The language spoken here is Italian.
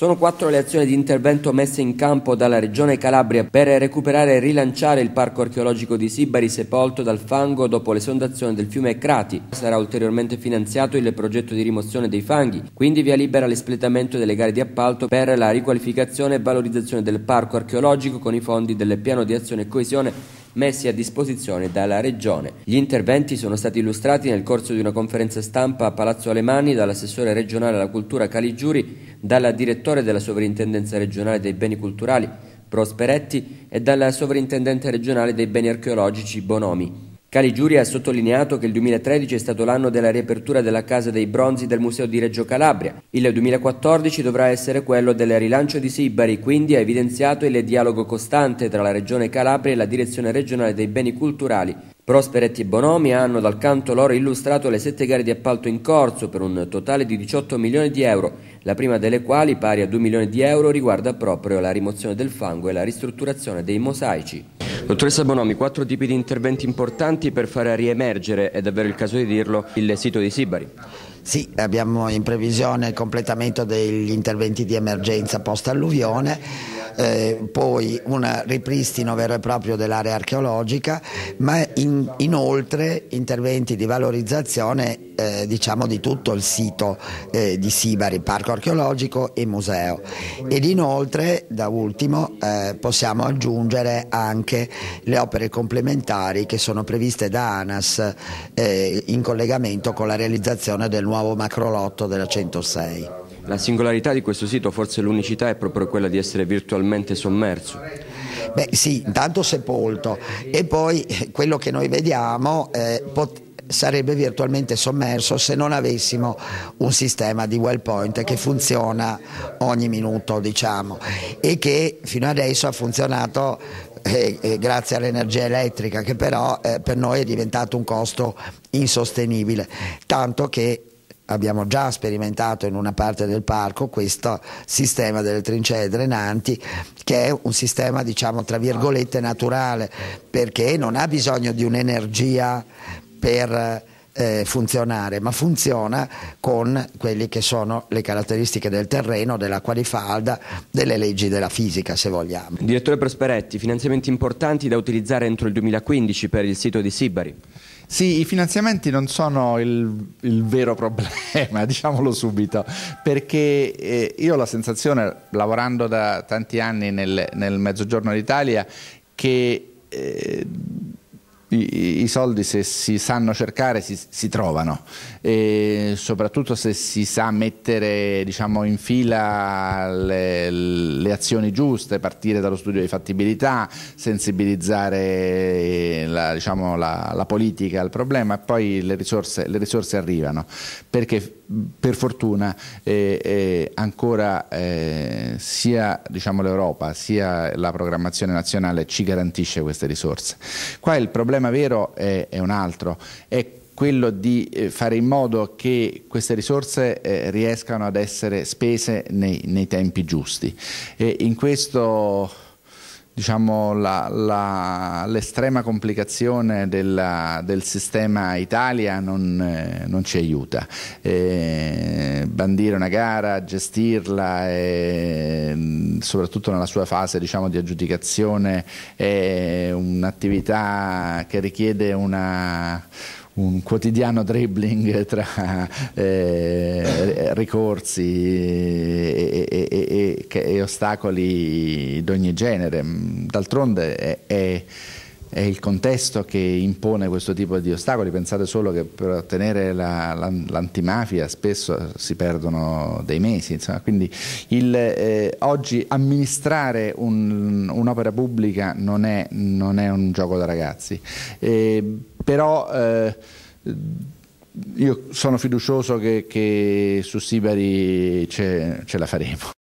Sono quattro le azioni di intervento messe in campo dalla Regione Calabria per recuperare e rilanciare il parco archeologico di Sibari sepolto dal fango dopo l'esondazione del fiume Crati. Sarà ulteriormente finanziato il progetto di rimozione dei fanghi, quindi via libera l'espletamento delle gare di appalto per la riqualificazione e valorizzazione del parco archeologico con i fondi del piano di azione e coesione messi a disposizione dalla Regione. Gli interventi sono stati illustrati nel corso di una conferenza stampa a Palazzo Alemanni dall'assessore regionale alla cultura Caligiuri dalla direttore della Sovrintendenza regionale dei beni culturali Prosperetti e dal Sovrintendente regionale dei beni archeologici Bonomi. Caligiuri ha sottolineato che il 2013 è stato l'anno della riapertura della Casa dei Bronzi del Museo di Reggio Calabria. Il 2014 dovrà essere quello del rilancio di Sibari, quindi ha evidenziato il dialogo costante tra la Regione Calabria e la Direzione regionale dei beni culturali Prosperetti e Bonomi hanno dal canto loro illustrato le sette gare di appalto in corso per un totale di 18 milioni di euro, la prima delle quali, pari a 2 milioni di euro, riguarda proprio la rimozione del fango e la ristrutturazione dei mosaici. Dottoressa Bonomi, quattro tipi di interventi importanti per far riemergere, è davvero il caso di dirlo, il sito di Sibari. Sì, abbiamo in previsione il completamento degli interventi di emergenza post-alluvione eh, poi un ripristino vero e proprio dell'area archeologica, ma in, inoltre interventi di valorizzazione eh, diciamo di tutto il sito eh, di Sibari, parco archeologico e museo. Ed inoltre, da ultimo, eh, possiamo aggiungere anche le opere complementari che sono previste da ANAS eh, in collegamento con la realizzazione del nuovo macrolotto della 106. La singolarità di questo sito, forse l'unicità, è proprio quella di essere virtualmente sommerso. Beh sì, intanto sepolto e poi quello che noi vediamo eh, sarebbe virtualmente sommerso se non avessimo un sistema di well point che funziona ogni minuto diciamo e che fino adesso ha funzionato eh, eh, grazie all'energia elettrica che però eh, per noi è diventato un costo insostenibile, tanto che abbiamo già sperimentato in una parte del parco questo sistema delle trincee drenanti che è un sistema diciamo tra virgolette naturale perché non ha bisogno di un'energia per eh, funzionare, ma funziona con quelle che sono le caratteristiche del terreno, dell'acqua di falda, delle leggi della fisica, se vogliamo. Direttore Prosperetti, finanziamenti importanti da utilizzare entro il 2015 per il sito di Sibari. Sì, i finanziamenti non sono il, il vero problema, diciamolo subito, perché eh, io ho la sensazione, lavorando da tanti anni nel, nel Mezzogiorno d'Italia, che eh, i, i soldi se si sanno cercare si, si, trovano e soprattutto se si sa mettere diciamo, in fila le, le, azioni giuste, partire dallo studio di fattibilità, sensibilizzare eh, la, diciamo, la, la politica al problema e poi le risorse, le risorse arrivano. Perché per fortuna eh, eh, ancora eh, sia diciamo, l'Europa sia la programmazione nazionale ci garantisce queste risorse. Qua il problema vero è, è un altro, è quello di eh, fare in modo che queste risorse eh, riescano ad essere spese nei, nei tempi giusti. E in questo diciamo, la, la, l'estrema complicazione della, del sistema Italia non, eh, non ci aiuta. Eh, bandire una gara, gestirla, eh, soprattutto nella sua fase diciamo, di aggiudicazione, è un'attività che richiede una un quotidiano dribbling tra eh, ricorsi e, e, e, e, ostacoli d'ogni genere. Mm, d'altronde è, è è il contesto che impone questo tipo di ostacoli. Pensate solo che per ottenere la, la, l'antimafia spesso si perdono dei mesi. Insomma. Quindi il, eh, oggi amministrare un, un'opera pubblica non è, non è, un gioco da ragazzi. E però eh, io sono fiducioso che, che su Sibari ce, ce la faremo.